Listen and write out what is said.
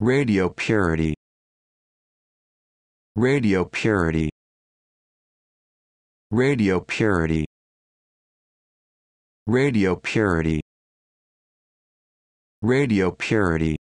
Radio purity Radio purity Radio purity Radio purity Radio purity